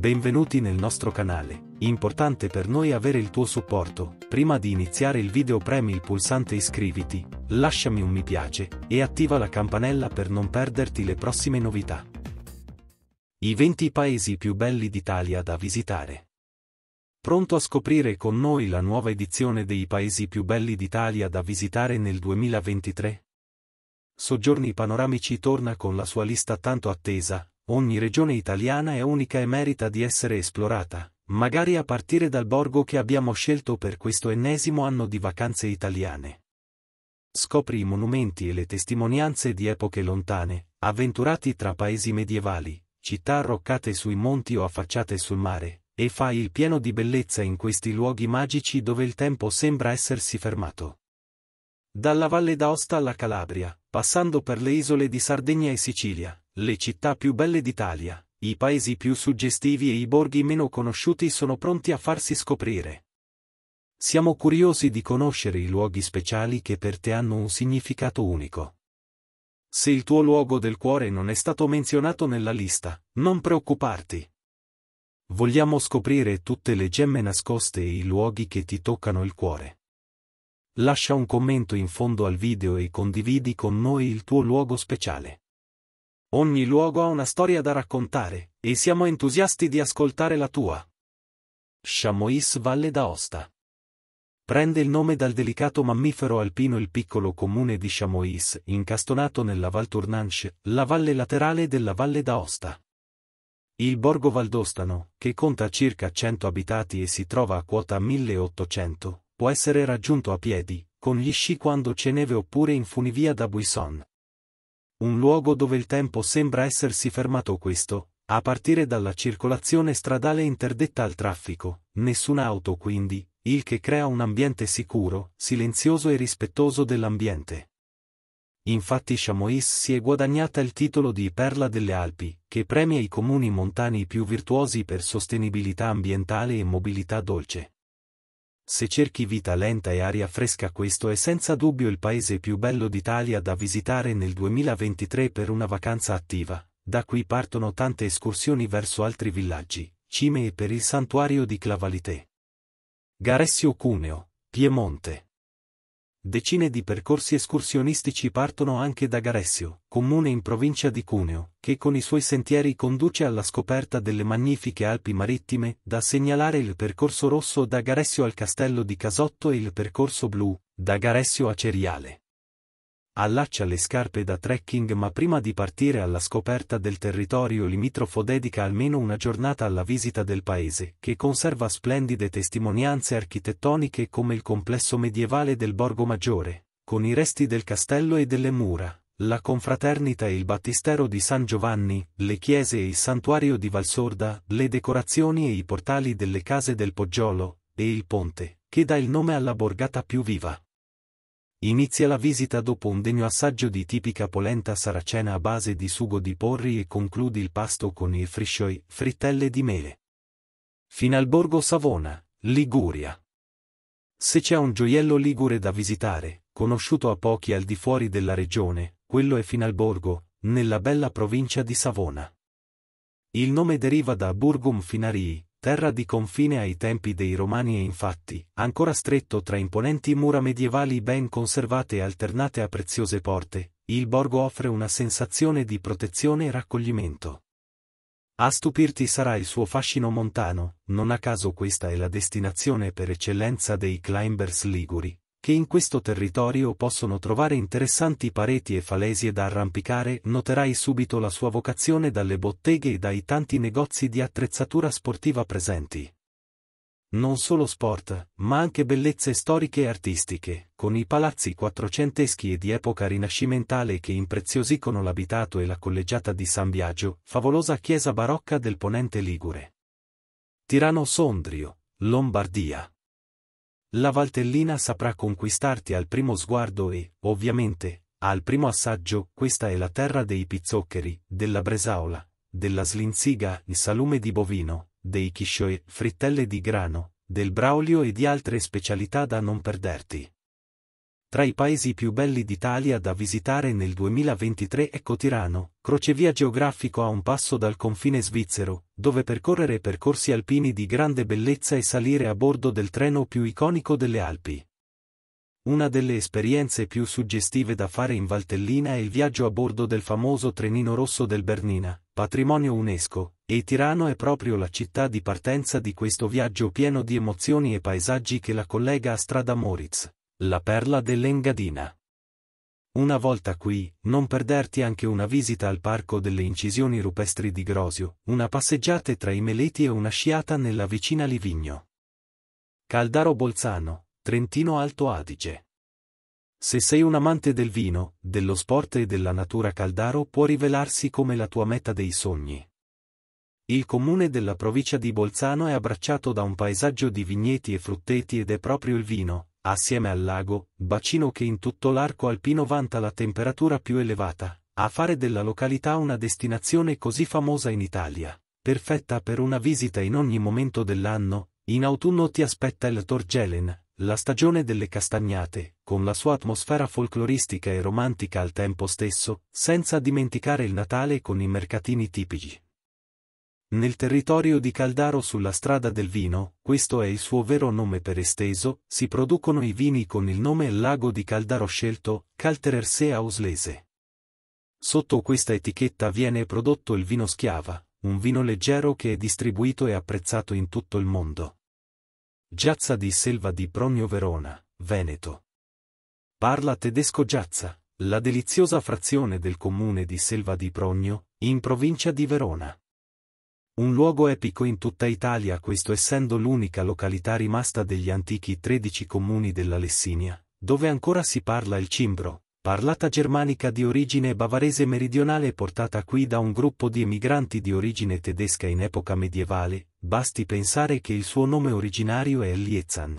benvenuti nel nostro canale. Importante per noi avere il tuo supporto, prima di iniziare il video premi il pulsante iscriviti, lasciami un mi piace, e attiva la campanella per non perderti le prossime novità. I 20 paesi più belli d'Italia da visitare. Pronto a scoprire con noi la nuova edizione dei paesi più belli d'Italia da visitare nel 2023? Soggiorni Panoramici torna con la sua lista tanto attesa, ogni regione italiana è unica e merita di essere esplorata, magari a partire dal borgo che abbiamo scelto per questo ennesimo anno di vacanze italiane. Scopri i monumenti e le testimonianze di epoche lontane, avventurati tra paesi medievali, città arroccate sui monti o affacciate sul mare, e fai il pieno di bellezza in questi luoghi magici dove il tempo sembra essersi fermato. Dalla Valle d'Aosta alla Calabria, passando per le isole di Sardegna e Sicilia, le città più belle d'Italia, i paesi più suggestivi e i borghi meno conosciuti sono pronti a farsi scoprire. Siamo curiosi di conoscere i luoghi speciali che per te hanno un significato unico. Se il tuo luogo del cuore non è stato menzionato nella lista, non preoccuparti. Vogliamo scoprire tutte le gemme nascoste e i luoghi che ti toccano il cuore. Lascia un commento in fondo al video e condividi con noi il tuo luogo speciale. Ogni luogo ha una storia da raccontare, e siamo entusiasti di ascoltare la tua. Chamois Valle d'Aosta. Prende il nome dal delicato mammifero alpino il piccolo comune di Chamois, incastonato nella Val Tournanche, la valle laterale della Valle d'Aosta. Il borgo valdostano, che conta circa 100 abitati e si trova a quota 1800, può essere raggiunto a piedi, con gli sci quando c'è neve oppure in funivia da Buisson un luogo dove il tempo sembra essersi fermato questo, a partire dalla circolazione stradale interdetta al traffico, nessuna auto quindi, il che crea un ambiente sicuro, silenzioso e rispettoso dell'ambiente. Infatti Chamois si è guadagnata il titolo di Perla delle Alpi, che premia i comuni montani più virtuosi per sostenibilità ambientale e mobilità dolce se cerchi vita lenta e aria fresca questo è senza dubbio il paese più bello d'Italia da visitare nel 2023 per una vacanza attiva. Da qui partono tante escursioni verso altri villaggi, cime e per il santuario di Clavalité. Garessio Cuneo, Piemonte. Decine di percorsi escursionistici partono anche da Garessio, comune in provincia di Cuneo, che con i suoi sentieri conduce alla scoperta delle magnifiche Alpi marittime, da segnalare il percorso rosso da Garessio al castello di Casotto e il percorso blu, da Garessio a Ceriale allaccia le scarpe da trekking ma prima di partire alla scoperta del territorio limitrofo dedica almeno una giornata alla visita del paese, che conserva splendide testimonianze architettoniche come il complesso medievale del Borgo Maggiore, con i resti del castello e delle mura, la confraternita e il battistero di San Giovanni, le chiese e il santuario di Valsorda, le decorazioni e i portali delle case del Poggiolo, e il ponte, che dà il nome alla borgata più viva. Inizia la visita dopo un degno assaggio di tipica polenta saracena a base di sugo di porri e concludi il pasto con i friscioi, frittelle di mele. Fino al borgo Savona, Liguria. Se c'è un gioiello ligure da visitare, conosciuto a pochi al di fuori della regione, quello è Finalborgo, nella bella provincia di Savona. Il nome deriva da Burgum Finarii, terra di confine ai tempi dei Romani e infatti, ancora stretto tra imponenti mura medievali ben conservate e alternate a preziose porte, il borgo offre una sensazione di protezione e raccoglimento. A stupirti sarà il suo fascino montano, non a caso questa è la destinazione per eccellenza dei climbers liguri, che in questo territorio possono trovare interessanti pareti e falesie da arrampicare, noterai subito la sua vocazione dalle botteghe e dai tanti negozi di attrezzatura sportiva presenti. Non solo sport, ma anche bellezze storiche e artistiche, con i palazzi quattrocenteschi e di epoca rinascimentale che impreziosiscono l'abitato e la collegiata di San Biagio, favolosa chiesa barocca del ponente Ligure. Tirano Sondrio, Lombardia. La Valtellina saprà conquistarti al primo sguardo e, ovviamente, al primo assaggio, questa è la terra dei pizzoccheri, della bresaola, della slinziga, il salume di bovino, dei chiscioe, frittelle di grano, del braulio e di altre specialità da non perderti. Tra i paesi più belli d'Italia da visitare nel 2023 ecco Tirano, crocevia geografico a un passo dal confine svizzero, dove percorrere percorsi alpini di grande bellezza e salire a bordo del treno più iconico delle Alpi. Una delle esperienze più suggestive da fare in Valtellina è il viaggio a bordo del famoso trenino rosso del Bernina, patrimonio UNESCO, e Tirano è proprio la città di partenza di questo viaggio pieno di emozioni e paesaggi che la collega a Strada Moritz. La perla dell'Engadina. Una volta qui, non perderti anche una visita al Parco delle Incisioni Rupestri di Grosio, una passeggiata tra i meleti e una sciata nella vicina Livigno. Caldaro Bolzano, Trentino Alto Adige. Se sei un amante del vino, dello sport e della natura Caldaro può rivelarsi come la tua meta dei sogni. Il comune della provincia di Bolzano è abbracciato da un paesaggio di vigneti e frutteti ed è proprio il vino, assieme al lago, bacino che in tutto l'arco alpino vanta la temperatura più elevata, a fare della località una destinazione così famosa in Italia, perfetta per una visita in ogni momento dell'anno, in autunno ti aspetta il Torgelen, la stagione delle castagnate, con la sua atmosfera folcloristica e romantica al tempo stesso, senza dimenticare il Natale con i mercatini tipici. Nel territorio di Caldaro sulla strada del vino, questo è il suo vero nome per esteso, si producono i vini con il nome lago di Caldaro scelto, Caltererse auslese. Sotto questa etichetta viene prodotto il vino schiava, un vino leggero che è distribuito e apprezzato in tutto il mondo. Giazza di Selva di Progno Verona, Veneto. Parla tedesco Giazza, la deliziosa frazione del comune di Selva di Progno, in provincia di Verona. Un luogo epico in tutta Italia questo essendo l'unica località rimasta degli antichi tredici comuni della Lessinia, dove ancora si parla il cimbro, parlata germanica di origine bavarese meridionale portata qui da un gruppo di emigranti di origine tedesca in epoca medievale, basti pensare che il suo nome originario è Lietzan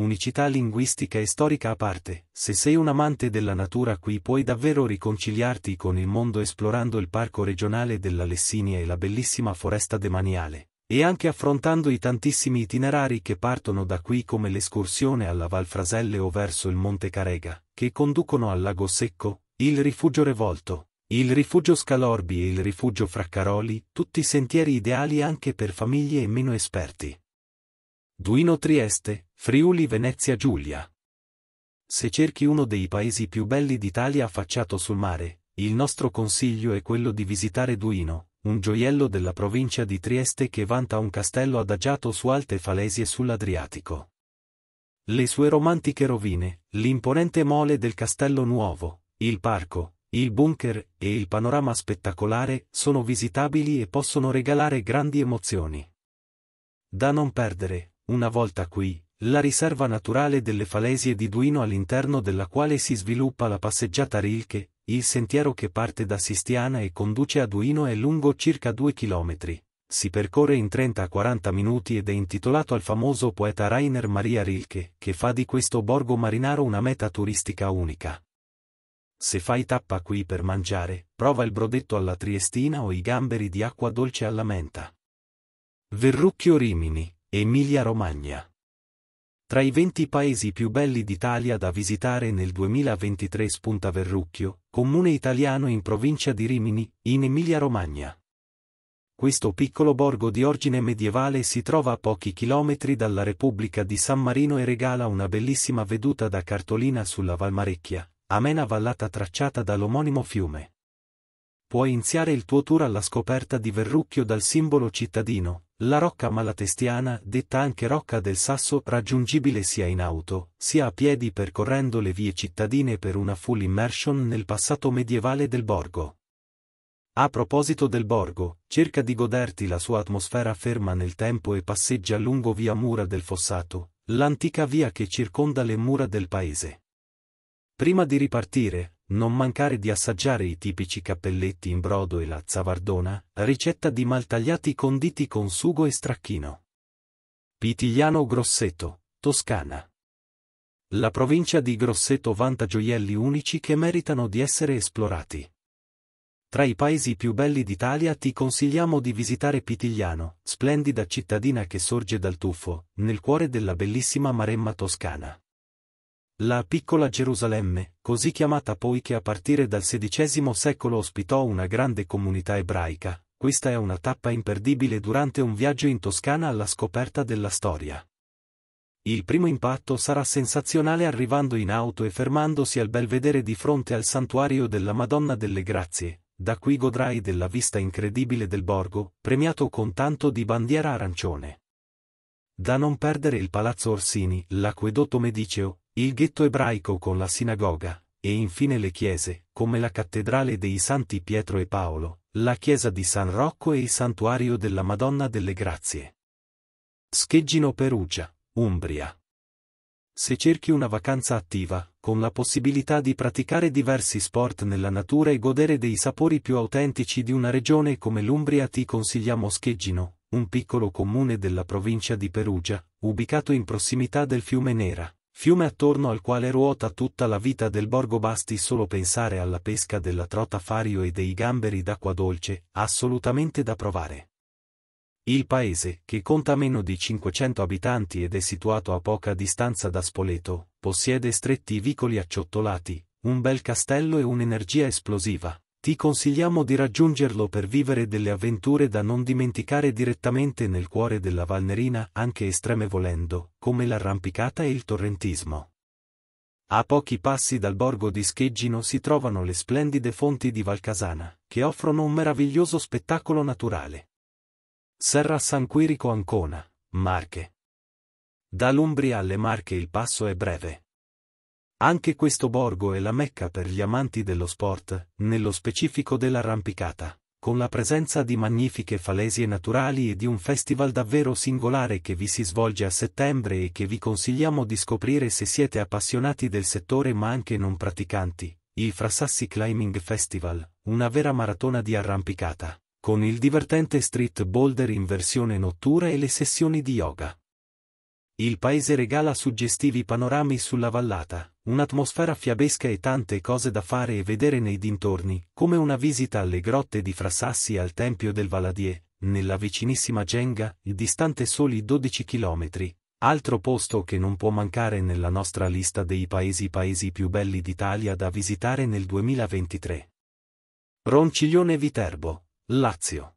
unicità linguistica e storica a parte, se sei un amante della natura qui puoi davvero riconciliarti con il mondo esplorando il parco regionale della Lessinia e la bellissima foresta demaniale, e anche affrontando i tantissimi itinerari che partono da qui come l'escursione alla Val Fraselle o verso il Monte Carega, che conducono al Lago Secco, il Rifugio Revolto, il Rifugio Scalorbi e il Rifugio Fraccaroli, tutti sentieri ideali anche per famiglie e meno esperti. Duino Trieste, Friuli Venezia Giulia. Se cerchi uno dei paesi più belli d'Italia affacciato sul mare, il nostro consiglio è quello di visitare Duino, un gioiello della provincia di Trieste che vanta un castello adagiato su alte falesie sull'Adriatico. Le sue romantiche rovine, l'imponente mole del castello nuovo, il parco, il bunker e il panorama spettacolare sono visitabili e possono regalare grandi emozioni. Da non perdere, una volta qui, la riserva naturale delle falesie di Duino all'interno della quale si sviluppa la passeggiata Rilke, il sentiero che parte da Sistiana e conduce a Duino è lungo circa due chilometri. Si percorre in 30-40 minuti ed è intitolato al famoso poeta Rainer Maria Rilke, che fa di questo borgo marinaro una meta turistica unica. Se fai tappa qui per mangiare, prova il brodetto alla Triestina o i gamberi di acqua dolce alla menta. Verrucchio Rimini Emilia-Romagna. Tra i 20 paesi più belli d'Italia da visitare nel 2023 spunta Verrucchio, comune italiano in provincia di Rimini, in Emilia-Romagna. Questo piccolo borgo di origine medievale si trova a pochi chilometri dalla Repubblica di San Marino e regala una bellissima veduta da cartolina sulla Valmarecchia, amena vallata tracciata dall'omonimo fiume. Puoi iniziare il tuo tour alla scoperta di Verrucchio dal simbolo cittadino, la rocca malatestiana, detta anche Rocca del Sasso, raggiungibile sia in auto, sia a piedi percorrendo le vie cittadine per una full immersion nel passato medievale del borgo. A proposito del borgo, cerca di goderti la sua atmosfera ferma nel tempo e passeggia lungo via Mura del Fossato, l'antica via che circonda le mura del paese. Prima di ripartire, non mancare di assaggiare i tipici cappelletti in brodo e la zavardona, ricetta di maltagliati conditi con sugo e stracchino. Pitigliano Grosseto, Toscana. La provincia di Grosseto vanta gioielli unici che meritano di essere esplorati. Tra i paesi più belli d'Italia ti consigliamo di visitare Pitigliano, splendida cittadina che sorge dal tuffo, nel cuore della bellissima Maremma toscana. La piccola Gerusalemme, così chiamata poiché a partire dal XVI secolo ospitò una grande comunità ebraica, questa è una tappa imperdibile durante un viaggio in Toscana alla scoperta della storia. Il primo impatto sarà sensazionale arrivando in auto e fermandosi al belvedere di fronte al santuario della Madonna delle Grazie, da qui godrai della vista incredibile del borgo, premiato con tanto di bandiera arancione. Da non perdere il Palazzo Orsini, l'acquedotto Mediceo, il ghetto ebraico con la sinagoga, e infine le chiese, come la cattedrale dei Santi Pietro e Paolo, la chiesa di San Rocco e il santuario della Madonna delle Grazie. Scheggino Perugia, Umbria. Se cerchi una vacanza attiva, con la possibilità di praticare diversi sport nella natura e godere dei sapori più autentici di una regione come l'Umbria ti consigliamo Scheggino, un piccolo comune della provincia di Perugia, ubicato in prossimità del fiume Nera, Fiume attorno al quale ruota tutta la vita del borgo basti solo pensare alla pesca della trota fario e dei gamberi d'acqua dolce, assolutamente da provare. Il paese, che conta meno di 500 abitanti ed è situato a poca distanza da Spoleto, possiede stretti vicoli acciottolati, un bel castello e un'energia esplosiva ti consigliamo di raggiungerlo per vivere delle avventure da non dimenticare direttamente nel cuore della Valnerina, anche estreme volendo, come l'arrampicata e il torrentismo. A pochi passi dal borgo di Scheggino si trovano le splendide fonti di Valcasana, che offrono un meraviglioso spettacolo naturale. Serra San Quirico Ancona, Marche. Dall'Umbria alle Marche il passo è breve. Anche questo borgo è la mecca per gli amanti dello sport, nello specifico dell'arrampicata, con la presenza di magnifiche falesie naturali e di un festival davvero singolare che vi si svolge a settembre e che vi consigliamo di scoprire se siete appassionati del settore ma anche non praticanti, il Frassassi Climbing Festival, una vera maratona di arrampicata, con il divertente street boulder in versione notturna e le sessioni di yoga. Il paese regala suggestivi panorami sulla vallata, un'atmosfera fiabesca e tante cose da fare e vedere nei dintorni, come una visita alle grotte di Frassassi e al Tempio del Valadier, nella vicinissima Genga, distante soli 12 km, altro posto che non può mancare nella nostra lista dei paesi paesi più belli d'Italia da visitare nel 2023. Ronciglione Viterbo, Lazio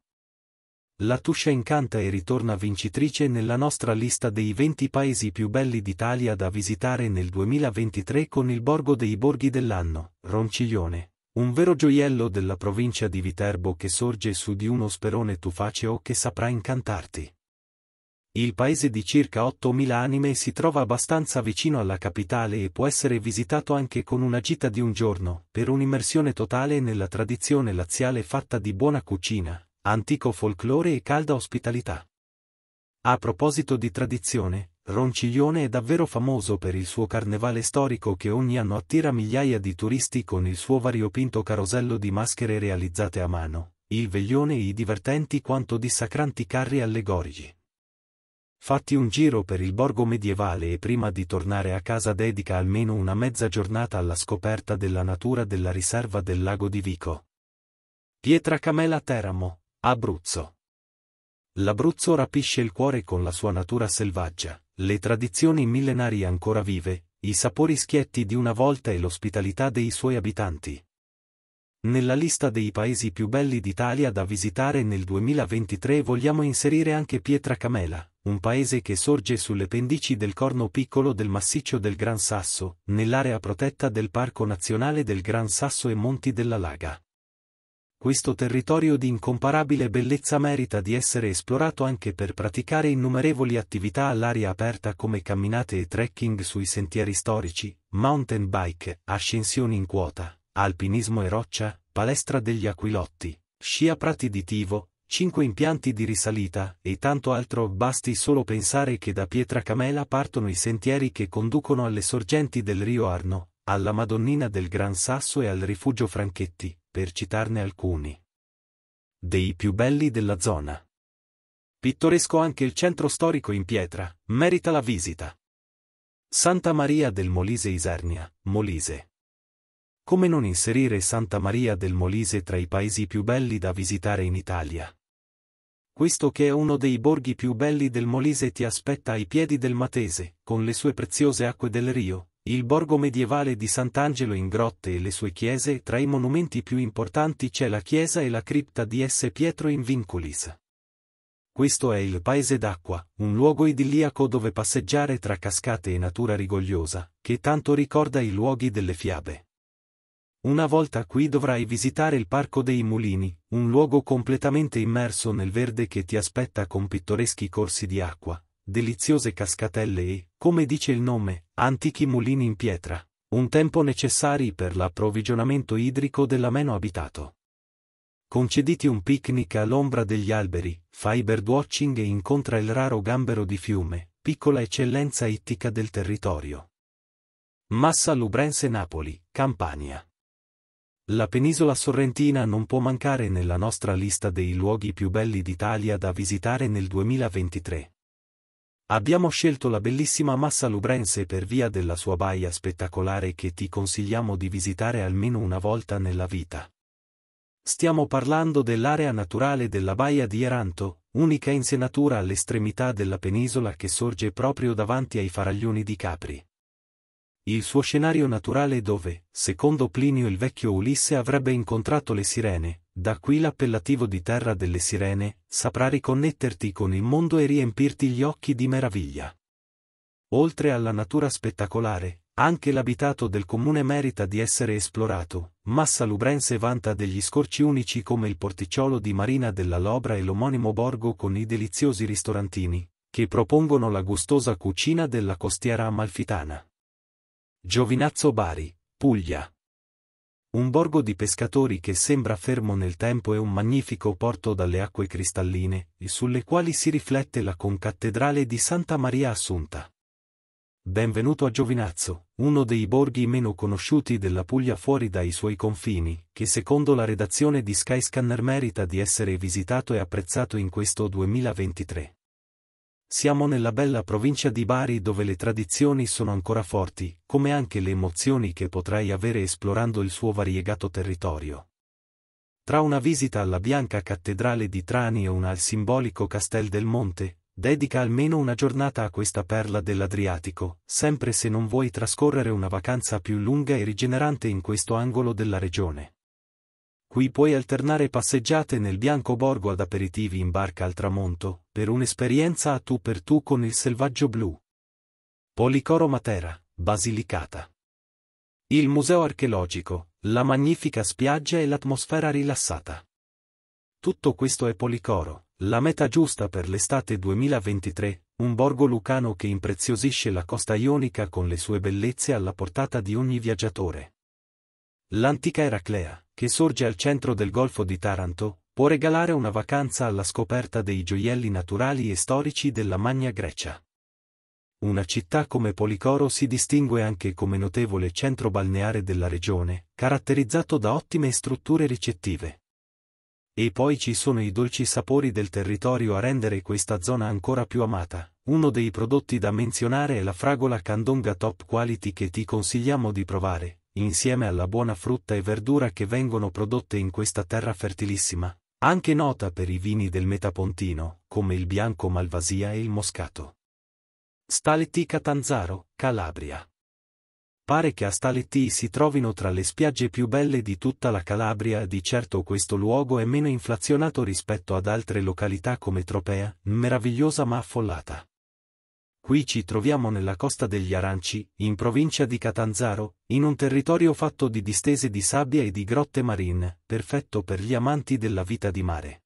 la Tuscia incanta e ritorna vincitrice nella nostra lista dei 20 paesi più belli d'Italia da visitare nel 2023 con il Borgo dei Borghi dell'anno, Ronciglione, un vero gioiello della provincia di Viterbo che sorge su di uno sperone tufaceo che saprà incantarti. Il paese di circa 8.000 anime si trova abbastanza vicino alla capitale e può essere visitato anche con una gita di un giorno, per un'immersione totale nella tradizione laziale fatta di buona cucina, antico folklore e calda ospitalità. A proposito di tradizione, Ronciglione è davvero famoso per il suo carnevale storico che ogni anno attira migliaia di turisti con il suo variopinto carosello di maschere realizzate a mano, il veglione e i divertenti quanto dissacranti carri allegorici. Fatti un giro per il borgo medievale e prima di tornare a casa dedica almeno una mezza giornata alla scoperta della natura della riserva del lago di Vico. Pietra Camela Teramo Abruzzo. L'Abruzzo rapisce il cuore con la sua natura selvaggia, le tradizioni millenari ancora vive, i sapori schietti di una volta e l'ospitalità dei suoi abitanti. Nella lista dei paesi più belli d'Italia da visitare nel 2023 vogliamo inserire anche Pietra Camela, un paese che sorge sulle pendici del corno piccolo del massiccio del Gran Sasso, nell'area protetta del Parco Nazionale del Gran Sasso e Monti della Laga questo territorio di incomparabile bellezza merita di essere esplorato anche per praticare innumerevoli attività all'aria aperta come camminate e trekking sui sentieri storici, mountain bike, ascensioni in quota, alpinismo e roccia, palestra degli aquilotti, scia prati di tivo, cinque impianti di risalita e tanto altro basti solo pensare che da Pietra Camela partono i sentieri che conducono alle sorgenti del rio Arno, alla Madonnina del Gran Sasso e al Rifugio Franchetti, per citarne alcuni. Dei più belli della zona. Pittoresco anche il centro storico in pietra, merita la visita. Santa Maria del Molise Isernia, Molise. Come non inserire Santa Maria del Molise tra i paesi più belli da visitare in Italia? Questo che è uno dei borghi più belli del Molise ti aspetta ai piedi del Matese, con le sue preziose acque del Rio, il borgo medievale di Sant'Angelo in Grotte e le sue chiese tra i monumenti più importanti c'è la chiesa e la cripta di S. Pietro in Vincolis. Questo è il paese d'acqua, un luogo idilliaco dove passeggiare tra cascate e natura rigogliosa, che tanto ricorda i luoghi delle fiabe. Una volta qui dovrai visitare il Parco dei Mulini, un luogo completamente immerso nel verde che ti aspetta con pittoreschi corsi di acqua, deliziose cascatelle e, come dice il nome, antichi mulini in pietra, un tempo necessari per l'approvvigionamento idrico dell'ameno abitato. Concediti un picnic all'ombra degli alberi, fai birdwatching e incontra il raro gambero di fiume, piccola eccellenza ittica del territorio. Massa Lubrense Napoli, Campania. La penisola sorrentina non può mancare nella nostra lista dei luoghi più belli d'Italia da visitare nel 2023 Abbiamo scelto la bellissima Massa Lubrense per via della sua baia spettacolare che ti consigliamo di visitare almeno una volta nella vita. Stiamo parlando dell'area naturale della baia di Eranto, unica insenatura all'estremità della penisola che sorge proprio davanti ai faraglioni di Capri il suo scenario naturale dove, secondo Plinio il vecchio Ulisse avrebbe incontrato le sirene, da qui l'appellativo di terra delle sirene, saprà riconnetterti con il mondo e riempirti gli occhi di meraviglia. Oltre alla natura spettacolare, anche l'abitato del comune merita di essere esplorato, Massa Lubrense vanta degli scorci unici come il porticciolo di Marina della Lobra e l'omonimo borgo con i deliziosi ristorantini, che propongono la gustosa cucina della costiera amalfitana. Giovinazzo Bari, Puglia. Un borgo di pescatori che sembra fermo nel tempo e un magnifico porto dalle acque cristalline, sulle quali si riflette la concattedrale di Santa Maria Assunta. Benvenuto a Giovinazzo, uno dei borghi meno conosciuti della Puglia fuori dai suoi confini, che secondo la redazione di Skyscanner merita di essere visitato e apprezzato in questo 2023. Siamo nella bella provincia di Bari dove le tradizioni sono ancora forti, come anche le emozioni che potrai avere esplorando il suo variegato territorio. Tra una visita alla bianca cattedrale di Trani e una al simbolico Castel del Monte, dedica almeno una giornata a questa perla dell'Adriatico, sempre se non vuoi trascorrere una vacanza più lunga e rigenerante in questo angolo della regione. Qui puoi alternare passeggiate nel bianco borgo ad aperitivi in barca al tramonto, per un'esperienza a tu per tu con il selvaggio blu. Policoro Matera, Basilicata. Il museo archeologico, la magnifica spiaggia e l'atmosfera rilassata. Tutto questo è Policoro, la meta giusta per l'estate 2023, un borgo lucano che impreziosisce la costa ionica con le sue bellezze alla portata di ogni viaggiatore. L'antica Eraclea, che sorge al centro del Golfo di Taranto, può regalare una vacanza alla scoperta dei gioielli naturali e storici della Magna Grecia. Una città come Policoro si distingue anche come notevole centro balneare della regione, caratterizzato da ottime strutture ricettive. E poi ci sono i dolci sapori del territorio a rendere questa zona ancora più amata. Uno dei prodotti da menzionare è la fragola Candonga Top Quality che ti consigliamo di provare, insieme alla buona frutta e verdura che vengono prodotte in questa terra fertilissima, anche nota per i vini del Metapontino, come il bianco Malvasia e il moscato. Staletti Catanzaro, Calabria. Pare che a Staletti si trovino tra le spiagge più belle di tutta la Calabria e di certo questo luogo è meno inflazionato rispetto ad altre località come Tropea, meravigliosa ma affollata qui ci troviamo nella costa degli Aranci, in provincia di Catanzaro, in un territorio fatto di distese di sabbia e di grotte marine, perfetto per gli amanti della vita di mare.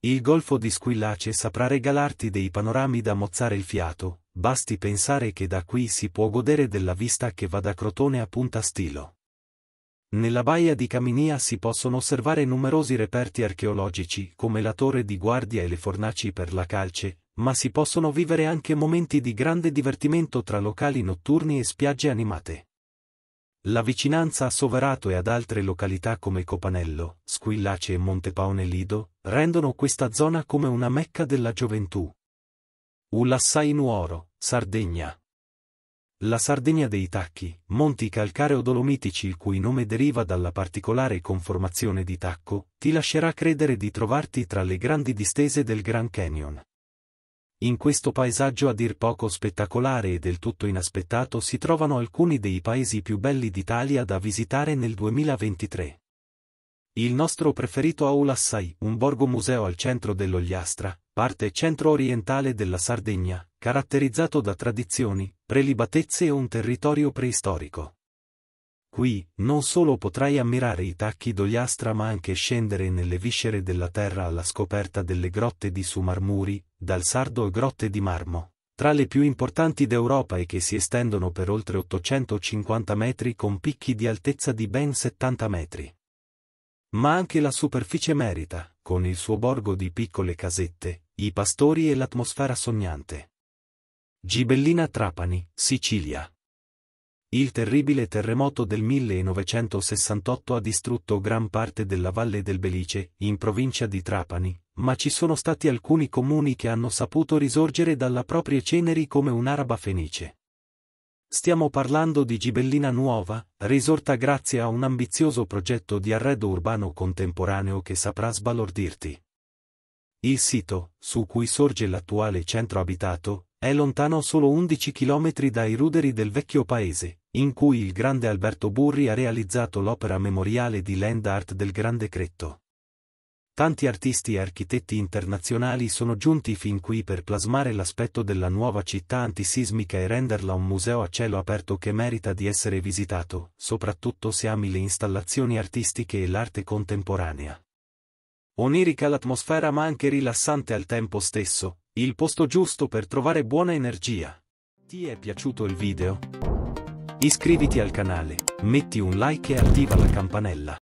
Il golfo di Squillace saprà regalarti dei panorami da mozzare il fiato, basti pensare che da qui si può godere della vista che va da Crotone a Punta Stilo. Nella baia di Caminia si possono osservare numerosi reperti archeologici come la torre di guardia e le fornaci per la calce, ma si possono vivere anche momenti di grande divertimento tra locali notturni e spiagge animate. La vicinanza a Soverato e ad altre località come Copanello, Squillace e Montepaone Lido rendono questa zona come una mecca della gioventù. Ulassai Nuoro, Sardegna. La Sardegna dei Tacchi, monti calcareo-dolomitici il cui nome deriva dalla particolare conformazione di Tacco, ti lascerà credere di trovarti tra le grandi distese del Grand Canyon. In questo paesaggio a dir poco spettacolare e del tutto inaspettato si trovano alcuni dei paesi più belli d'Italia da visitare nel 2023. Il nostro preferito Aulassai, un borgo museo al centro dell'Ogliastra, parte centro-orientale della Sardegna, caratterizzato da tradizioni, prelibatezze e un territorio preistorico. Qui, non solo potrai ammirare i tacchi d'Ogliastra ma anche scendere nelle viscere della terra alla scoperta delle grotte di Sumarmuri, dal Sardo e grotte di Marmo, tra le più importanti d'Europa e che si estendono per oltre 850 metri con picchi di altezza di ben 70 metri. Ma anche la superficie merita, con il suo borgo di piccole casette, i pastori e l'atmosfera sognante. Gibellina Trapani, Sicilia. Il terribile terremoto del 1968 ha distrutto gran parte della valle del Belice, in provincia di Trapani, ma ci sono stati alcuni comuni che hanno saputo risorgere dalla propria ceneri come un'araba fenice. Stiamo parlando di Gibellina Nuova, risorta grazie a un ambizioso progetto di arredo urbano contemporaneo che saprà sbalordirti. Il sito, su cui sorge l'attuale centro abitato, è lontano solo 11 km dai ruderi del vecchio paese, in cui il grande Alberto Burri ha realizzato l'opera memoriale di land art del Grande Cretto. Tanti artisti e architetti internazionali sono giunti fin qui per plasmare l'aspetto della nuova città antisismica e renderla un museo a cielo aperto che merita di essere visitato, soprattutto se ami le installazioni artistiche e l'arte contemporanea. Onirica l'atmosfera ma anche rilassante al tempo stesso, il posto giusto per trovare buona energia. Ti è piaciuto il video? Iscriviti al canale, metti un like e attiva la campanella.